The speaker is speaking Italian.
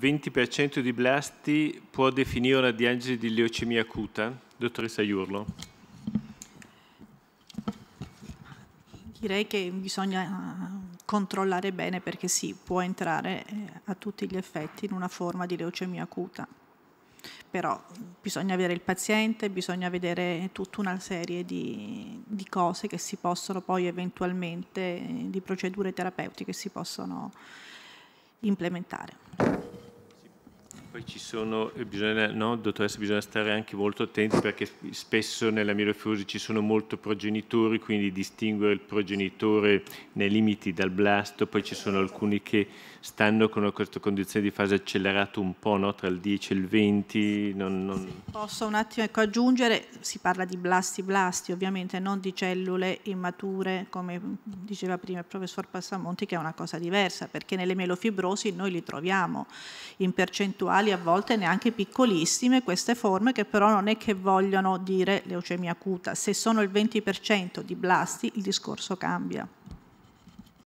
20% di blasti può definire una diagnosi di leucemia acuta? Dottoressa Iurlo. Direi che bisogna eh, controllare bene perché si può entrare eh, a tutti gli effetti in una forma di leucemia acuta. Però bisogna avere il paziente, bisogna vedere tutta una serie di, di cose che si possono poi eventualmente, eh, di procedure terapeutiche che si possono implementare. Poi ci sono, eh, bisogna, no, dottoressa, bisogna stare anche molto attenti perché spesso nella mielofilosi ci sono molto progenitori, quindi distinguere il progenitore nei limiti dal blasto, poi ci sono alcuni che stanno con questa condizione di fase accelerata un po', no, tra il 10 e il 20. Non, non... Posso un attimo ecco, aggiungere, si parla di blasti blasti ovviamente, non di cellule immature, come diceva prima il professor Passamonti, che è una cosa diversa, perché nelle melofibrosi noi li troviamo in percentuale locali, a volte neanche piccolissime, queste forme che però non è che vogliono dire leucemia acuta. Se sono il 20% di blasti il discorso cambia.